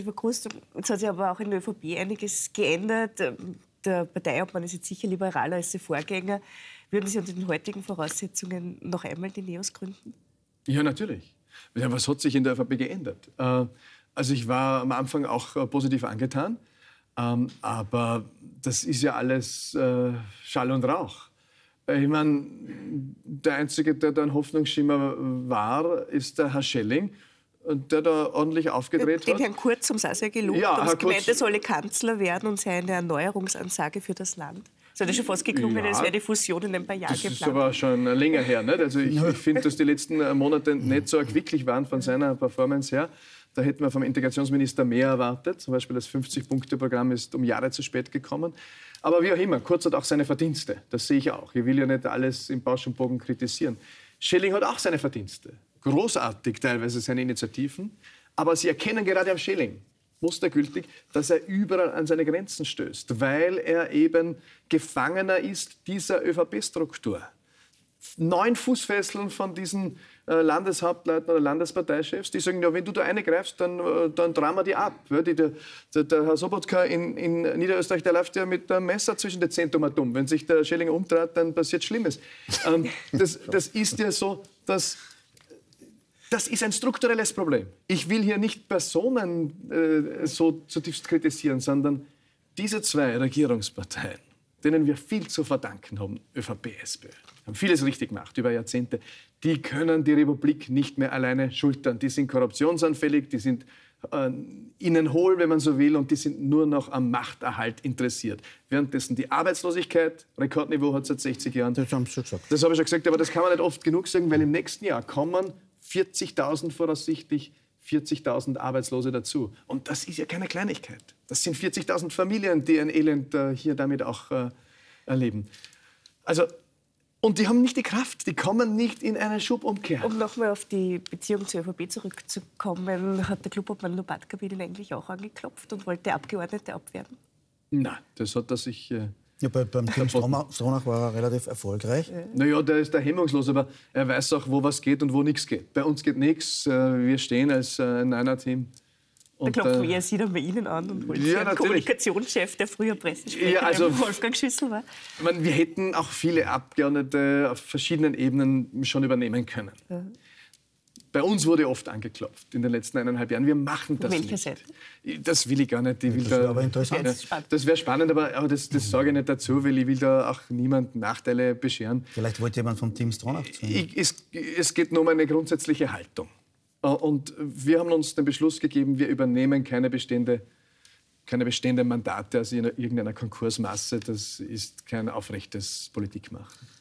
sich verkrustet. Es hat sich aber auch in der ÖVP einiges geändert. Der Parteiobmann ist jetzt sicher liberaler als der Vorgänger. Würden Sie unter den heutigen Voraussetzungen noch einmal die NEOS gründen? Ja, natürlich. Ja, was hat sich in der ÖVP geändert? Äh, also ich war am Anfang auch äh, positiv angetan, ähm, aber das ist ja alles äh, Schall und Rauch. Ich meine, der Einzige, der da ein Hoffnungsschimmer war, ist der Herr Schelling der da ordentlich aufgedreht Den hat. Den Herrn Kurz haben sie auch sehr gelobt. Ja, Herr gemeint, er solle Kanzler werden und sei eine Erneuerungsansage für das Land. Das hat schon fast geklungen, ja, es wäre die Fusion in ein paar Jahren geplant. Das ist aber schon länger her. Nicht? Also ich, ich finde, dass die letzten äh, Monate nicht so erquicklich waren von seiner Performance her. Da hätten wir vom Integrationsminister mehr erwartet. Zum Beispiel das 50-Punkte-Programm ist um Jahre zu spät gekommen. Aber wie auch immer, Kurz hat auch seine Verdienste. Das sehe ich auch. Ich will ja nicht alles im Bausch und Bogen kritisieren. Schelling hat auch seine Verdienste großartig teilweise seine Initiativen, aber Sie erkennen gerade am Schilling, mustergültig, dass er überall an seine Grenzen stößt, weil er eben Gefangener ist dieser ÖVP-Struktur. Neun Fußfesseln von diesen äh, Landeshauptleuten oder Landesparteichefs, die sagen, ja, wenn du da eine greifst, dann, äh, dann dran wir die ab. der, der, der, Herr Sobotka in, in, Niederösterreich, der läuft ja mit einem Messer zwischen den Zentrum dumm. Wenn sich der Schelling umtrat, dann passiert Schlimmes. Ähm, das, das ist ja so, dass das ist ein strukturelles Problem. Ich will hier nicht Personen äh, so zutiefst kritisieren, sondern diese zwei Regierungsparteien, denen wir viel zu verdanken haben, ÖVP, SPÖ, haben vieles richtig gemacht über Jahrzehnte, die können die Republik nicht mehr alleine schultern. Die sind korruptionsanfällig, die sind äh, ihnen hohl, wenn man so will, und die sind nur noch am Machterhalt interessiert. Währenddessen die Arbeitslosigkeit, Rekordniveau hat seit 60 Jahren. Das haben Sie gesagt. Das habe ich schon gesagt, aber das kann man nicht oft genug sagen, weil im nächsten Jahr kommen 40.000 voraussichtlich, 40.000 Arbeitslose dazu. Und das ist ja keine Kleinigkeit. Das sind 40.000 Familien, die ein Elend äh, hier damit auch äh, erleben. Also, und die haben nicht die Kraft, die kommen nicht in eine Schubumkehr. Um nochmal auf die Beziehung zur ÖVP zurückzukommen, hat der Klubobmann Lobatka bei Ihnen eigentlich auch angeklopft und wollte Abgeordnete abwerben? Nein, das hat er sich äh, ja, bei, beim Tim Stronach, Stronach, war er relativ erfolgreich. Naja, der ist da hemmungslos, aber er weiß auch, wo was geht und wo nichts geht. Bei uns geht nichts. Äh, wir stehen als äh, Niner-Team. Und, da klopft äh, mehr Sie dann bei Ihnen an und holt ja, den Kommunikationschef, der früher Pressesprecher ja, also, Wolfgang Schüssel war. meine, wir hätten auch viele Abgeordnete auf verschiedenen Ebenen schon übernehmen können. Ja bei uns wurde oft angeklopft in den letzten eineinhalb Jahren. Wir machen das Welche nicht. Seite? Das will ich gar nicht. Ich will das wäre da, interessant. Ja, das wäre spannend, aber, aber das, das, sage ich nicht dazu, weil ich will da auch niemand Nachteile bescheren. Vielleicht wollte jemand vom Team Stronach es, es geht nur um eine grundsätzliche Haltung. Äh, und wir haben uns den Beschluss gegeben, wir übernehmen keine bestehende keine bestehenden Mandate aus irgendeiner Konkursmasse. Das ist kein aufrechtes Politikmachen.